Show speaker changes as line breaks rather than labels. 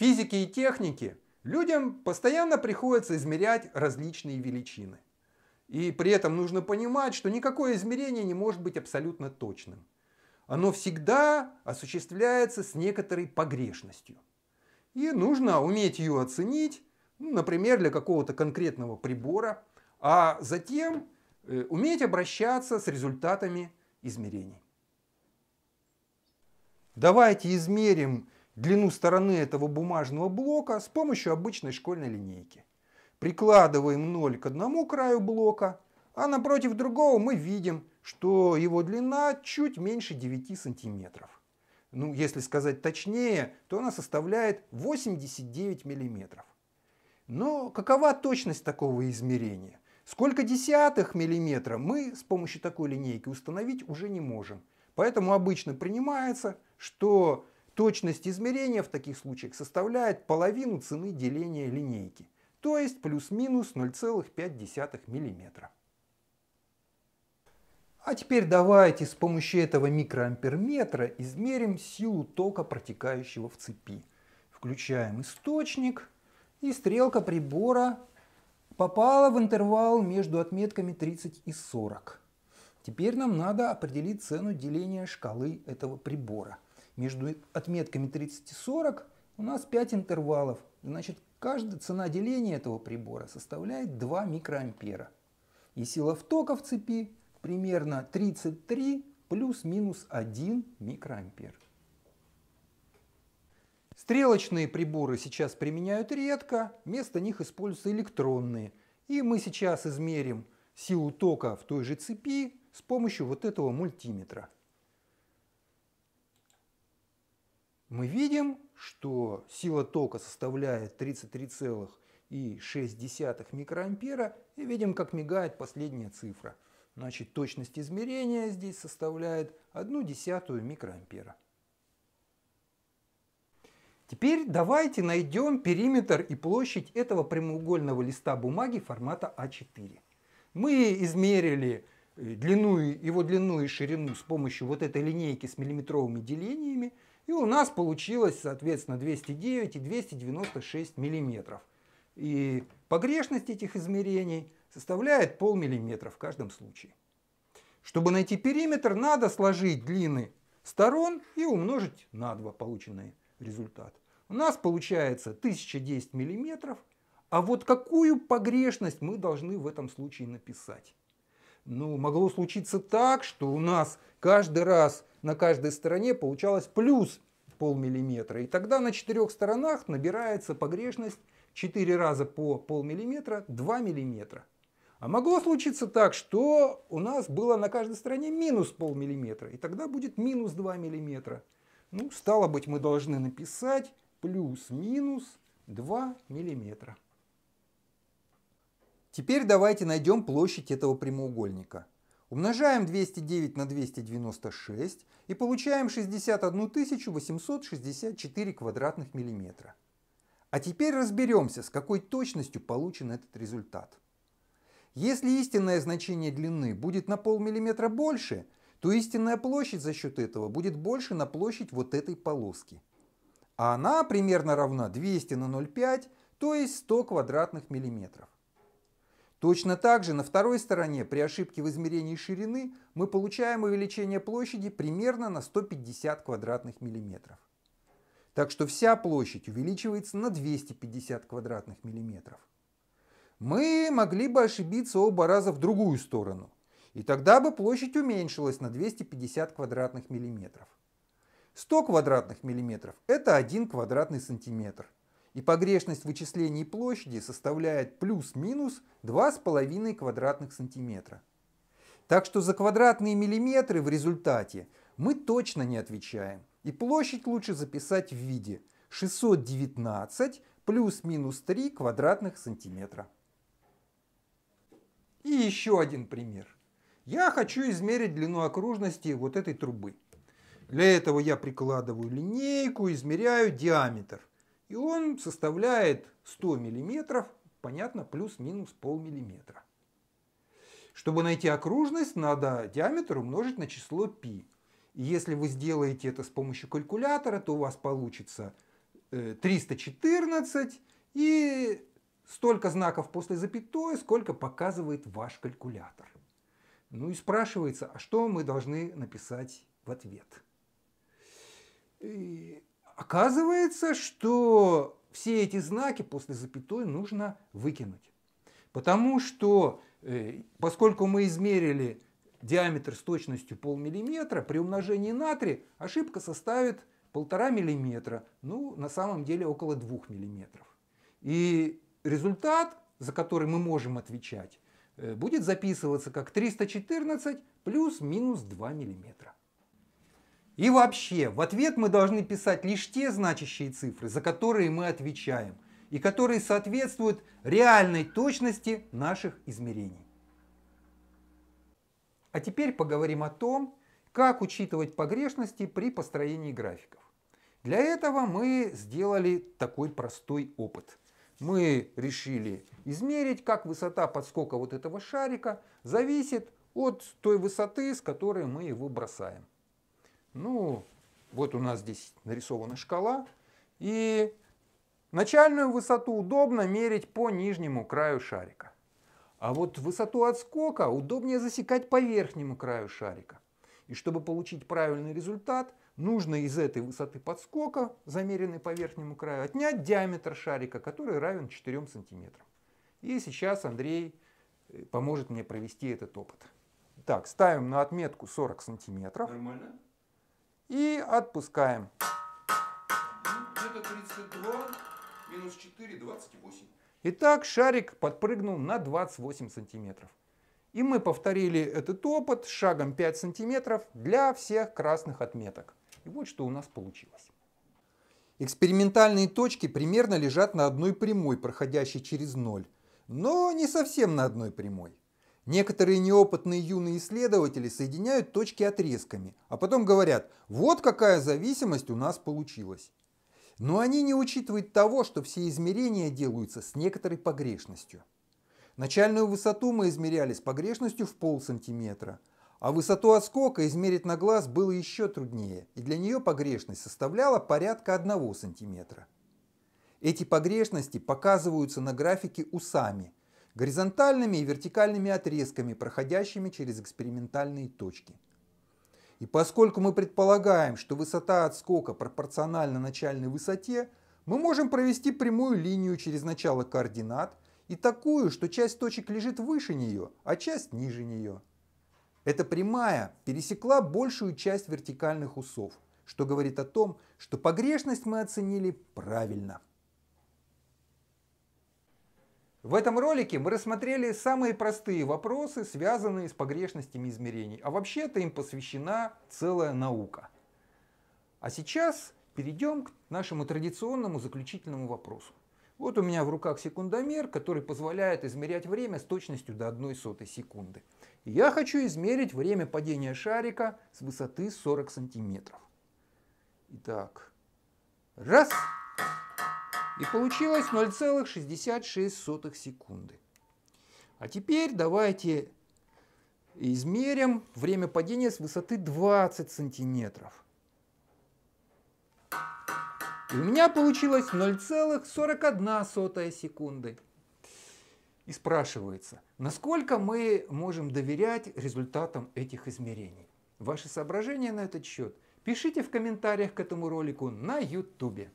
физики и техники людям постоянно приходится измерять различные величины. И при этом нужно понимать, что никакое измерение не может быть абсолютно точным. Оно всегда осуществляется с некоторой погрешностью.
И нужно
уметь ее оценить, ну, например, для какого-то конкретного прибора, а затем э, уметь обращаться с результатами измерений. Давайте измерим длину стороны этого бумажного блока с помощью обычной школьной линейки. Прикладываем 0 к одному краю блока, а напротив другого мы видим, что его длина чуть меньше 9 сантиметров. Ну, если сказать точнее, то она составляет 89 миллиметров. Но какова точность такого измерения? Сколько десятых миллиметра мы с помощью такой линейки установить уже не можем. Поэтому обычно принимается, что Точность измерения в таких случаях составляет половину цены деления линейки, то есть плюс-минус 0,5 мм. А теперь давайте с помощью этого микроамперметра измерим силу тока, протекающего в цепи. Включаем источник, и стрелка прибора попала в интервал между отметками 30 и 40. Теперь нам надо определить цену деления шкалы этого прибора – между отметками 30 и 40 у нас 5 интервалов. Значит, каждая цена деления этого прибора составляет 2 микроампера. И сила втока в цепи примерно 33 плюс-минус 1 микроампер. Стрелочные приборы сейчас применяют редко, вместо них используются электронные. И мы сейчас измерим силу тока в той же цепи с помощью вот этого мультиметра. мы видим, что сила тока составляет 33,6 микроампера, и видим, как мигает последняя цифра. Значит, точность измерения здесь составляет 1 десятую микроампера. Теперь давайте найдем периметр и площадь этого прямоугольного листа бумаги формата А4. Мы измерили э, длину, его длину и ширину с помощью вот этой линейки с миллиметровыми делениями – и у нас получилось, соответственно, 209 и 296 миллиметров. И погрешность этих измерений составляет полмиллиметра в каждом случае. Чтобы найти периметр, надо сложить длины сторон и умножить на 2 полученный результат. У нас получается 1010 миллиметров. А вот какую погрешность мы должны в этом случае написать? Ну, могло случиться так, что у нас Каждый раз на каждой стороне получалось плюс полмиллиметра. И тогда на четырех сторонах набирается погрешность 4 раза по полмиллиметра 2 миллиметра. А могло случиться так, что у нас было на каждой стороне минус полмиллиметра, и тогда будет минус 2 миллиметра. Ну, стало быть, мы должны написать плюс-минус 2 миллиметра. Теперь давайте найдем площадь этого прямоугольника. Умножаем 209 на 296 и получаем 61 864 квадратных миллиметра. А теперь разберемся, с какой точностью получен этот результат. Если истинное значение длины будет на полмиллиметра больше, то истинная площадь за счет этого будет больше на площадь вот этой полоски. А она примерно равна 200 на 0,5, то есть 100 квадратных миллиметров. Точно так же на второй стороне при ошибке в измерении ширины мы получаем увеличение площади примерно на 150 квадратных миллиметров. Так что вся площадь увеличивается на 250 квадратных миллиметров. Мы могли бы ошибиться оба раза в другую сторону, и тогда бы площадь уменьшилась на 250 квадратных миллиметров. 100 квадратных миллиметров – это 1 квадратный сантиметр – и погрешность вычислений площади составляет плюс-минус 2,5 квадратных сантиметра. Так что за квадратные миллиметры в результате мы точно не отвечаем. И площадь лучше записать в виде 619 плюс-минус 3 квадратных сантиметра. И еще один пример. Я хочу измерить длину окружности вот этой трубы. Для этого я прикладываю линейку, измеряю диаметр. И он составляет 100 мм, понятно, плюс-минус полмиллиметра. Чтобы найти окружность, надо диаметр умножить на число π. И если вы сделаете это с помощью калькулятора, то у вас получится 314 э, и столько знаков после запятой, сколько показывает ваш калькулятор. Ну и спрашивается, а что мы должны написать в ответ? И Оказывается, что все эти знаки после запятой нужно выкинуть. Потому что, э, поскольку мы измерили диаметр с точностью полмиллиметра, при умножении на 3 ошибка составит полтора миллиметра, ну, на самом деле около двух миллиметров. И результат, за который мы можем отвечать, э, будет записываться как 314 плюс-минус 2 миллиметра. И вообще, в ответ мы должны писать лишь те значащие цифры, за которые мы отвечаем, и которые соответствуют реальной точности наших измерений. А теперь поговорим о том, как учитывать погрешности при построении графиков. Для этого мы сделали такой простой опыт. Мы решили измерить, как высота подскока вот этого шарика зависит от той высоты, с которой мы его бросаем. Ну, вот у нас здесь нарисована шкала. И начальную высоту удобно мерить по нижнему краю шарика. А вот высоту отскока удобнее засекать по верхнему краю шарика. И чтобы получить правильный результат, нужно из этой высоты подскока, замеренной по верхнему краю, отнять диаметр шарика, который равен 4 сантиметрам. И сейчас Андрей э, поможет мне провести этот опыт. Так, ставим на отметку 40 сантиметров. Нормально? и отпускаем. Где-то 32, минус 4, 28. Итак, шарик подпрыгнул на 28 сантиметров. И мы повторили этот опыт шагом 5 сантиметров для всех красных отметок. И вот что у нас получилось. Экспериментальные точки примерно лежат на одной прямой, проходящей через ноль, но не совсем на одной прямой. Некоторые неопытные юные исследователи соединяют точки отрезками, а потом говорят, вот какая зависимость у нас получилась. Но они не учитывают того, что все измерения делаются с некоторой погрешностью. Начальную высоту мы измеряли с погрешностью в пол сантиметра, а высоту отскока измерить на глаз было еще труднее, и для нее погрешность составляла порядка 1 сантиметра. Эти погрешности показываются на графике усами – горизонтальными и вертикальными отрезками, проходящими через экспериментальные точки. И поскольку мы предполагаем, что высота отскока пропорциональна начальной высоте, мы можем провести прямую линию через начало координат и такую, что часть точек лежит выше нее, а часть ниже нее. Эта прямая пересекла большую часть вертикальных усов, что говорит о том, что погрешность мы оценили правильно – в этом ролике мы рассмотрели самые простые вопросы, связанные с погрешностями измерений, а вообще-то им посвящена целая наука. А сейчас перейдем к нашему традиционному заключительному вопросу. Вот у меня в руках секундомер, который позволяет измерять время с точностью до 1 сотой секунды. я хочу измерить время падения шарика с высоты 40 сантиметров. Итак, раз. И получилось 0,66 секунды. А теперь давайте измерим время падения с высоты 20 сантиметров. И у меня получилось 0,41 секунды. И спрашивается, насколько мы можем доверять результатам этих измерений? Ваши соображения на этот счет пишите в комментариях к этому ролику на YouTube.